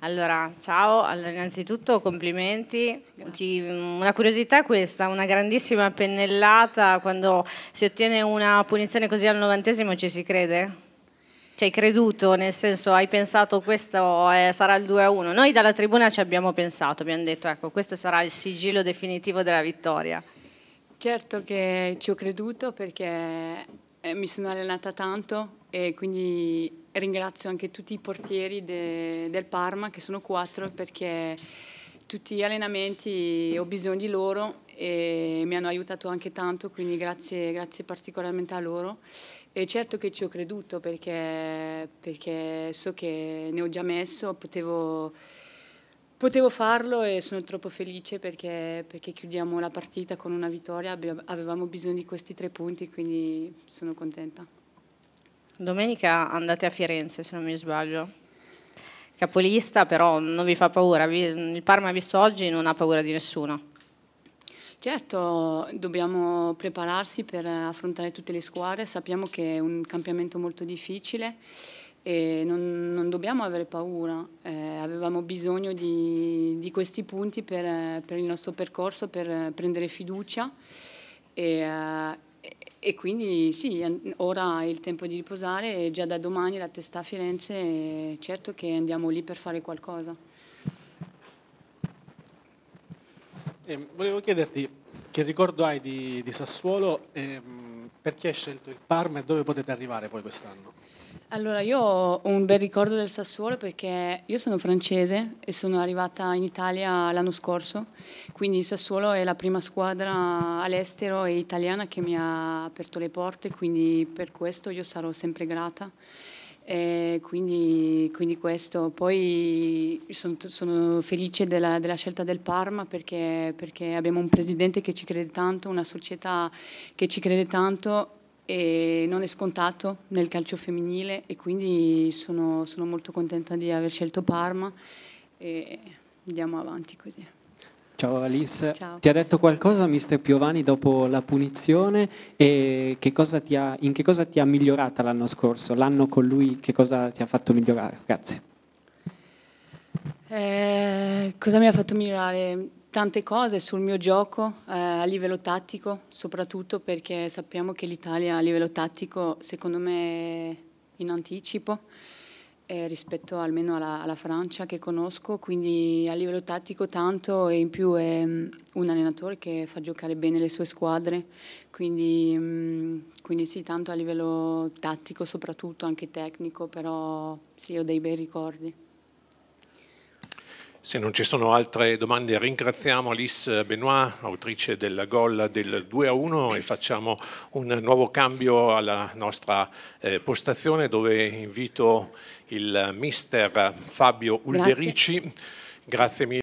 Allora, ciao, allora, innanzitutto complimenti. Ti, una curiosità è questa, una grandissima pennellata, quando si ottiene una punizione così al novantesimo ci si crede? Ci hai creduto, nel senso hai pensato questo è, eh, sarà il 2 a 1. Noi dalla tribuna ci abbiamo pensato, abbiamo detto ecco questo sarà il sigillo definitivo della vittoria. Certo che ci ho creduto perché eh, mi sono allenata tanto e quindi ringrazio anche tutti i portieri de, del Parma, che sono quattro, perché tutti gli allenamenti ho bisogno di loro e mi hanno aiutato anche tanto, quindi grazie, grazie particolarmente a loro. E certo che ci ho creduto perché, perché so che ne ho già messo, potevo, potevo farlo e sono troppo felice perché, perché, chiudiamo la partita con una vittoria, avevamo bisogno di questi tre punti, quindi sono contenta. Domenica andate a Firenze, se non mi sbaglio. Capolista, però non vi fa paura. Il Parma visto oggi non ha paura di nessuno. Certo, dobbiamo prepararsi per affrontare tutte le squadre. Sappiamo che è un cambiamento molto difficile e non, non dobbiamo avere paura. Eh, avevamo bisogno di, di questi punti per, per, il nostro percorso, per prendere fiducia. E, eh, e quindi sì, ora è il tempo di riposare e già da domani la testa a Firenze, certo che andiamo lì per fare qualcosa. Eh, volevo chiederti che ricordo hai di, di Sassuolo, ehm, perché hai scelto il Parma e dove potete arrivare poi quest'anno? Allora, io ho un bel ricordo del Sassuolo perché io sono francese e sono arrivata in Italia l'anno scorso, quindi il Sassuolo è la prima squadra all'estero e italiana che mi ha aperto le porte, quindi per questo io sarò sempre grata. Quindi, quindi, questo. Poi sono, sono felice della, della, scelta del Parma perché, perché abbiamo un presidente che ci crede tanto, una società che ci crede tanto e non è scontato nel calcio femminile e quindi sono, sono molto contenta di aver scelto Parma e andiamo avanti così. Ciao Alice, Ciao. ti ha detto qualcosa mister Piovani dopo la punizione e che ti ha, in che cosa ti ha migliorata l'anno scorso? L'anno con lui che cosa ti ha fatto migliorare? Grazie. Eh, cosa mi ha fatto migliorare? tante cose sul mio gioco eh, a livello tattico, soprattutto perché sappiamo che l'Italia a livello tattico secondo me è in anticipo eh, rispetto almeno alla, alla, Francia che conosco, quindi a livello tattico tanto e in più è um, un allenatore che fa giocare bene le sue squadre, quindi, um, quindi sì, tanto a livello tattico soprattutto, anche tecnico, però sì, ho dei bei ricordi. Se non ci sono altre domande ringraziamo Alice Benoit, autrice della gol del 2-1 a e facciamo un nuovo cambio alla nostra eh, postazione dove invito il mister Fabio Ulderici. Grazie, Grazie mille.